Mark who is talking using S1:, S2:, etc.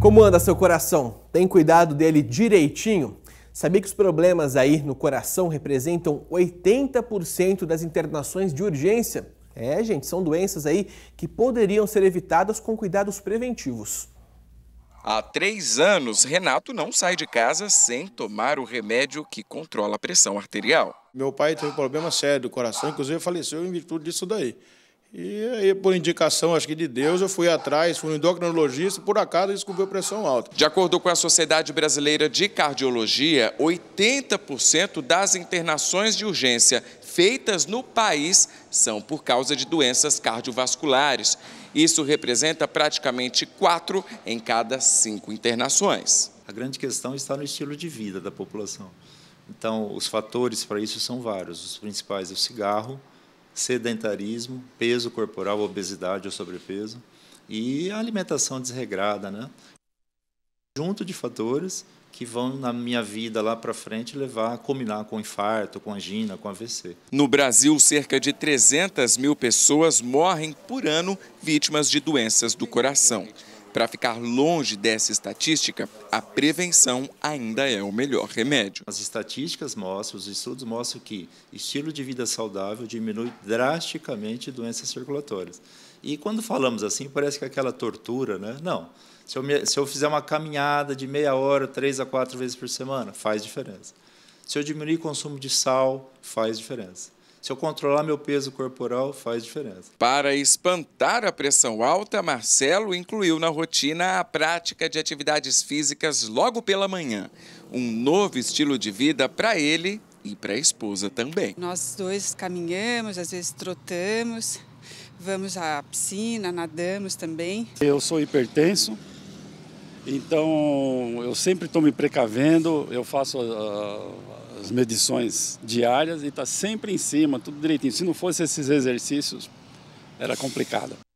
S1: Como anda seu coração? Tem cuidado dele direitinho? Sabia que os problemas aí no coração representam 80% das internações de urgência? É, gente, são doenças aí que poderiam ser evitadas com cuidados preventivos.
S2: Há três anos, Renato não sai de casa sem tomar o remédio que controla a pressão arterial.
S1: Meu pai teve um problema sério do coração, inclusive faleceu em virtude disso daí. E aí, por indicação, acho que de Deus, eu fui atrás, fui um endocrinologista, por acaso descobriu pressão alta.
S2: De acordo com a Sociedade Brasileira de Cardiologia, 80% das internações de urgência feitas no país são por causa de doenças cardiovasculares. Isso representa praticamente 4 em cada
S3: 5 internações. A grande questão está no estilo de vida da população. Então, os fatores para isso são vários. Os principais é o cigarro, sedentarismo, peso corporal, obesidade ou sobrepeso e a alimentação desregrada, né? Junto de fatores que vão na minha vida lá para frente levar a combinar com infarto, com angina, com AVC.
S2: No Brasil, cerca de 300 mil pessoas morrem por ano vítimas de doenças do coração. Para ficar longe
S3: dessa estatística, a prevenção ainda é o melhor remédio. As estatísticas mostram, os estudos mostram que estilo de vida saudável diminui drasticamente doenças circulatórias. E quando falamos assim, parece que é aquela tortura, né? Não. Se eu, se eu fizer uma caminhada de meia hora, três a quatro vezes por semana, faz diferença. Se eu diminuir o consumo de sal, faz diferença. Se eu controlar meu peso corporal, faz diferença.
S2: Para espantar a pressão alta, Marcelo incluiu na rotina a prática de atividades físicas logo pela manhã. Um novo estilo de vida para ele e para a esposa também. Nós dois caminhamos, às vezes trotamos, vamos à piscina, nadamos também.
S3: Eu sou hipertenso, então, eu sempre estou me precavendo, eu faço uh, as medições diárias e está sempre em cima, tudo direitinho. Se não fosse esses exercícios,
S2: era complicado.